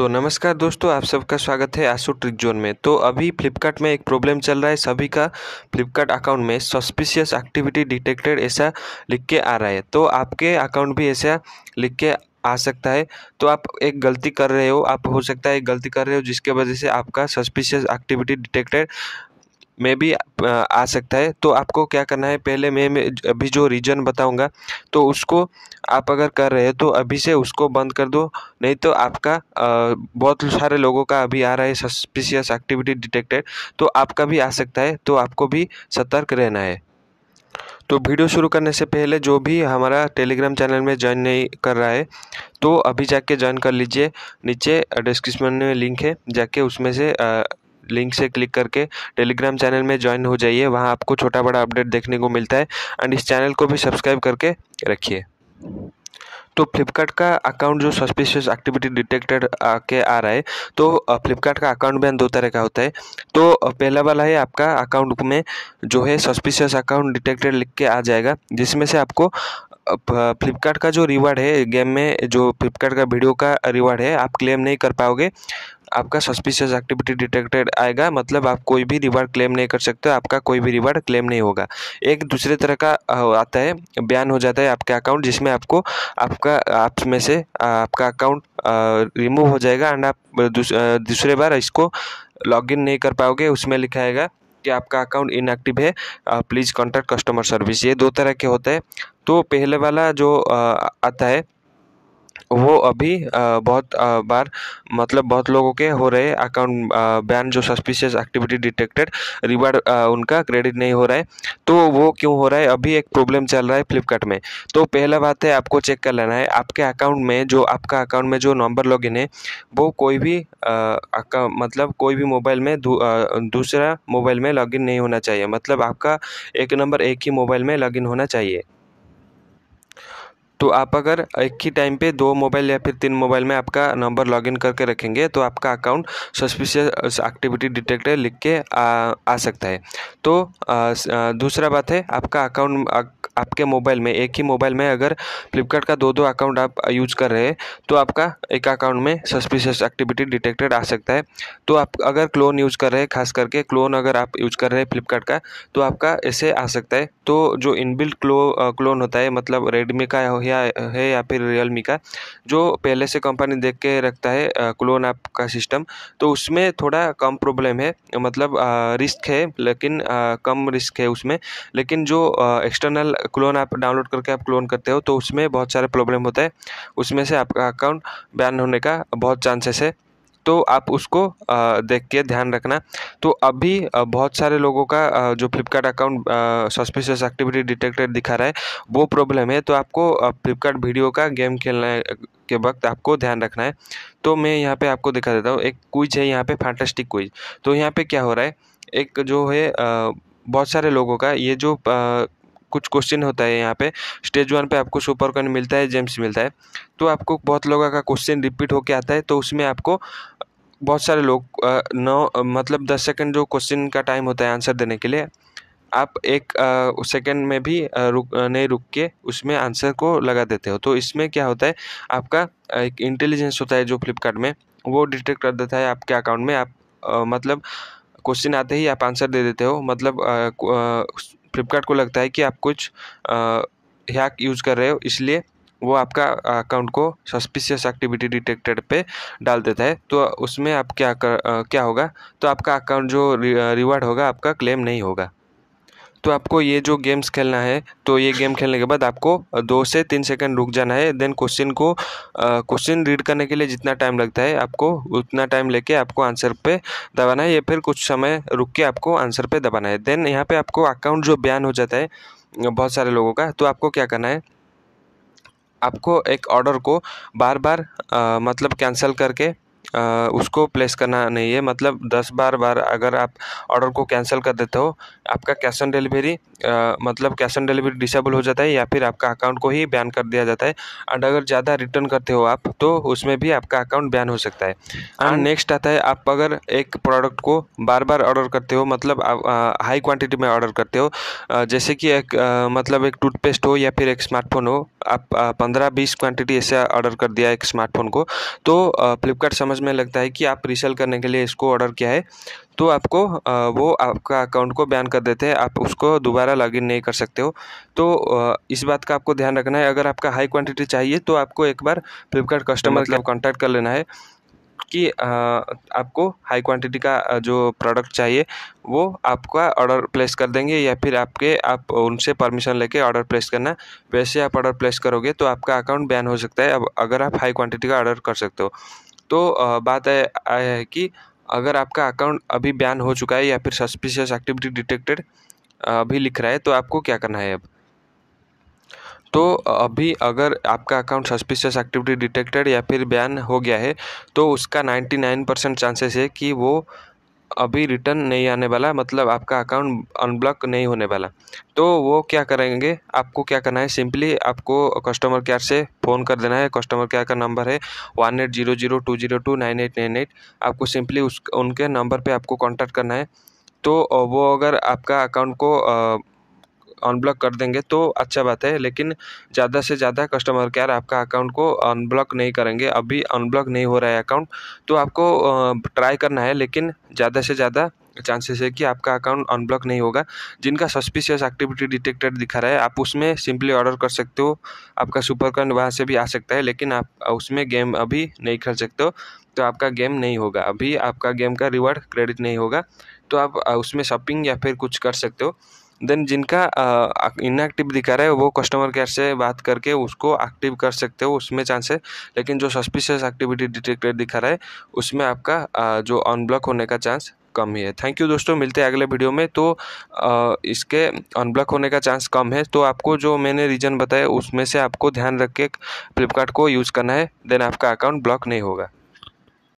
तो नमस्कार दोस्तों आप सबका स्वागत है आशु ट्रिक जोन में तो अभी फ्लिपकार्ट में एक प्रॉब्लम चल रहा है सभी का फ्लिपकार्ट अकाउंट में सस्पिशियस एक्टिविटी डिटेक्टेड ऐसा लिख के आ रहा है तो आपके अकाउंट भी ऐसा लिख के आ सकता है तो आप एक गलती कर रहे हो आप हो सकता है एक गलती कर रहे हो जिसके वजह से आपका सस्पिशियस एक्टिविटी डिटेक्टेड में भी आ सकता है तो आपको क्या करना है पहले मैं अभी जो रीजन बताऊंगा तो उसको आप अगर कर रहे हैं तो अभी से उसको बंद कर दो नहीं तो आपका बहुत सारे लोगों का अभी आ रहा है सस्पिशियस एक्टिविटी डिटेक्टेड तो आपका भी आ सकता है तो आपको भी सतर्क रहना है तो वीडियो शुरू करने से पहले जो भी हमारा टेलीग्राम चैनल में ज्वाइन नहीं कर रहा है तो अभी जाके ज्वाइन कर लीजिए नीचे डिस्क्रिप्शन में लिंक है जाके उसमें से आ, लिंक से क्लिक करके टेलीग्राम चैनल में ज्वाइन हो जाइए वहाँ आपको छोटा बड़ा अपडेट देखने को मिलता है एंड इस चैनल को भी सब्सक्राइब करके रखिए तो फ्लिपकार्ट का अकाउंट जो सस्पिशियस एक्टिविटी डिटेक्टेड के आ रहा है तो फ्लिपकार्ट का अकाउंट बैन दो तरह का होता है तो पहला वाला है आपका अकाउंट में जो है सस्पिशियस अकाउंट डिटेक्टेड लिख के आ जाएगा जिसमें से आपको फ्लिपकार्ट का जो रिवार्ड है गेम में जो फ्लिपकार्ट का वीडियो का रिवार्ड है आप क्लेम नहीं कर पाओगे आपका सस्पिशियस एक्टिविटी डिटेक्टेड आएगा मतलब आप कोई भी रिवार्ड क्लेम नहीं कर सकते आपका कोई भी रिवार्ड क्लेम नहीं होगा एक दूसरे तरह का आता है बैन हो जाता है आपका अकाउंट जिसमें आपको आपका आप में से आपका अकाउंट रिमूव हो जाएगा एंड आप दूसरे बार इसको लॉगिन नहीं कर पाओगे उसमें लिखा आएगा कि आपका अकाउंट इनएक्टिव है प्लीज़ कॉन्टैक्ट कस्टमर सर्विस ये दो तरह के होते हैं तो पहले वाला जो आता है वो अभी बहुत बार मतलब बहुत लोगों के हो रहे अकाउंट बैन जो सस्पिशियस एक्टिविटी डिटेक्टेड रिवार्ड उनका क्रेडिट नहीं हो रहा है तो वो क्यों हो रहा है अभी एक प्रॉब्लम चल रहा है फ्लिपकार्ट में तो पहला बात है आपको चेक कर लेना है आपके अकाउंट में जो आपका अकाउंट में जो नंबर लॉग है वो कोई भी आ, मतलब कोई भी मोबाइल में दू, आ, दूसरा मोबाइल में लॉग नहीं होना चाहिए मतलब आपका एक नंबर एक ही मोबाइल में लॉग होना चाहिए तो आप अगर एक ही टाइम पे दो मोबाइल या फिर तीन मोबाइल में आपका नंबर लॉगिन करके रखेंगे तो आपका अकाउंट सस्पिशियस एक्टिविटी डिटेक्टर लिख के आ, आ सकता है तो आ, दूसरा बात है आपका अकाउंट आपके मोबाइल में एक ही मोबाइल में अगर फ्लिपकार्ट का दो दो अकाउंट आप यूज कर रहे हैं तो आपका एक अकाउंट में सस्पिशियस एक्टिविटी डिटेक्टेड आ सकता है तो आप अगर क्लोन यूज कर रहे हैं खास करके क्लोन अगर आप यूज कर रहे हैं फ्लिपकार्ट का तो आपका ऐसे आ सकता है तो जो इनबिल्ट क्लो क्लोन होता है मतलब रेडमी का हो बढ़िया है या फिर रियलमी का जो पहले से कंपनी देख के रखता है क्लोन ऐप का सिस्टम तो उसमें थोड़ा कम प्रॉब्लम है मतलब रिस्क है लेकिन कम रिस्क है उसमें लेकिन जो एक्सटर्नल क्लोन ऐप डाउनलोड करके आप क्लोन करते हो तो उसमें बहुत सारे प्रॉब्लम होता है उसमें से आपका अकाउंट बैन होने का बहुत चांसेस है तो आप उसको देख के ध्यान रखना तो अभी बहुत सारे लोगों का जो Flipkart account suspicious activity detected दिखा रहा है वो प्रॉब्लम है तो आपको फ्लिपकार्ट वीडियो का गेम खेलना के वक्त आपको ध्यान रखना है तो मैं यहाँ पे आपको दिखा देता हूँ एक क्विज है यहाँ पे फैंटेस्टिक क्विज तो यहाँ पे क्या हो रहा है एक जो है बहुत सारे लोगों का ये जो कुछ क्वेश्चन होता है यहाँ पे स्टेज वन पे आपको सुपर कॉइन मिलता है जेम्स मिलता है तो आपको बहुत लोगों का क्वेश्चन रिपीट होके आता है तो उसमें आपको बहुत सारे लोग नौ मतलब दस सेकंड जो क्वेश्चन का टाइम होता है आंसर देने के लिए आप एक सेकंड में भी रुक नहीं रुक के उसमें आंसर को लगा देते हो तो इसमें क्या होता है आपका एक इंटेलिजेंस होता है जो फ्लिपकार्ट में वो डिटेक्ट कर देता है आपके अकाउंट में आप आ, मतलब क्वेश्चन आते ही आप आंसर दे देते हो मतलब फ्लिपकार्ट को लगता है कि आप कुछ हैक यूज़ कर रहे हो इसलिए वो आपका अकाउंट को सस्पिशियस एक्टिविटी डिटेक्टेड पे डाल देता है तो उसमें आप क्या कर, आ, क्या होगा तो आपका अकाउंट जो रिवार्ड होगा आपका क्लेम नहीं होगा तो आपको ये जो गेम्स खेलना है तो ये गेम खेलने के बाद आपको दो से तीन सेकंड रुक जाना है देन क्वेश्चन को क्वेश्चन रीड करने के लिए जितना टाइम लगता है आपको उतना टाइम लेके आपको आंसर पे दबाना है या फिर कुछ समय रुक के आपको आंसर पे दबाना है देन यहाँ पे आपको अकाउंट जो बैन हो जाता है बहुत सारे लोगों का तो आपको क्या करना है आपको एक ऑर्डर को बार बार आ, मतलब कैंसिल करके आ, उसको प्लेस करना नहीं है मतलब दस बार बार अगर आप ऑर्डर को कैंसिल कर देते हो आपका कैश ऑन डिलीवरी मतलब कैश ऑन डिलीवरी डिसेबल हो जाता है या फिर आपका अकाउंट को ही बैन कर दिया जाता है एंड अगर ज़्यादा रिटर्न करते हो आप तो उसमें भी आपका अकाउंट बैन हो सकता है एंड नेक्स्ट आता है आप अगर एक प्रोडक्ट को बार बार ऑर्डर करते हो मतलब हाई क्वान्टिटी में ऑर्डर करते हो आ, जैसे कि एक आ, मतलब एक टूथपेस्ट हो या फिर एक स्मार्टफोन हो आप पंद्रह बीस क्वान्टिटी ऐसे ऑर्डर कर दिया एक स्मार्टफोन को तो फ्लिपकार्ट समझ समझ में लगता है कि आप रिसल करने के लिए इसको ऑर्डर किया है तो आपको वो आपका अकाउंट को बैन कर देते हैं आप उसको दोबारा लॉगिन नहीं कर सकते हो तो इस बात का आपको ध्यान रखना है अगर आपका हाई क्वांटिटी चाहिए तो आपको एक बार फ्लिपकार्ट कस्टमर के कॉन्टैक्ट मतलब कर लेना है कि आपको हाई क्वांटिटी का जो प्रोडक्ट चाहिए वो आपका ऑर्डर प्लेस कर देंगे या फिर आपके आप उनसे परमिशन लेके ऑर्डर प्लेस करना वैसे आप ऑर्डर प्लेस करोगे तो आपका अकाउंट बैन हो सकता है अब अगर आप हाई क्वांटिटी का ऑर्डर कर सकते हो तो बात है, है कि अगर आपका अकाउंट अभी बैन हो चुका है या फिर सस्पिशियस एक्टिविटी डिटेक्टेड अभी लिख रहा है तो आपको क्या करना है अब तो अभी अगर आपका अकाउंट सस्पिशियस एक्टिविटी डिटेक्टेड या फिर बैन हो गया है तो उसका 99 परसेंट चांसेस है कि वो अभी रिटर्न नहीं आने वाला मतलब आपका अकाउंट अनब्लॉक नहीं होने वाला तो वो क्या करेंगे आपको क्या करना है सिंपली आपको कस्टमर केयर से फ़ोन कर देना है कस्टमर केयर का नंबर है one eight zero zero two zero two nine eight nine eight आपको सिंपली उस उनके नंबर पे आपको कांटेक्ट करना है तो वो अगर आपका अकाउंट को अनब्लॉक कर देंगे तो अच्छा बात है लेकिन ज़्यादा से ज़्यादा कस्टमर केयर आपका अकाउंट को अनब्लॉक नहीं करेंगे अभी अनब्लॉक नहीं हो रहा है अकाउंट तो आपको ट्राई करना है लेकिन ज़्यादा से ज़्यादा चांसेस है कि आपका अकाउंट अनब्लॉक नहीं होगा जिनका सस्पिशियस एक्टिविटी डिटेक्टेड दिखा रहा है आप उसमें सिंपली ऑर्डर कर सकते हो आपका सुपर कॉइन वहाँ से भी आ सकता है लेकिन आप उसमें गेम अभी नहीं खेल सकते हो तो आपका गेम नहीं होगा अभी आपका गेम का रिवार्ड क्रेडिट नहीं होगा तो आप उसमें शॉपिंग या फिर कुछ कर सकते हो देन जिनका इनएक्टिव दिखा रहा है वो कस्टमर केयर से बात करके उसको एक्टिव कर सकते हो उसमें चांस है लेकिन जो सस्पिशियस एक्टिविटी डिटेक्टेड दिखा रहा है उसमें आपका आ, जो अनब्लॉक होने का चांस कम ही है थैंक यू दोस्तों मिलते हैं अगले वीडियो में तो आ, इसके अनब्लॉक होने का चांस कम है तो आपको जो मैंने रीज़न बताया उसमें से आपको ध्यान रख के फ्लिपकार्ट को यूज़ करना है देन आपका अकाउंट ब्लॉक नहीं होगा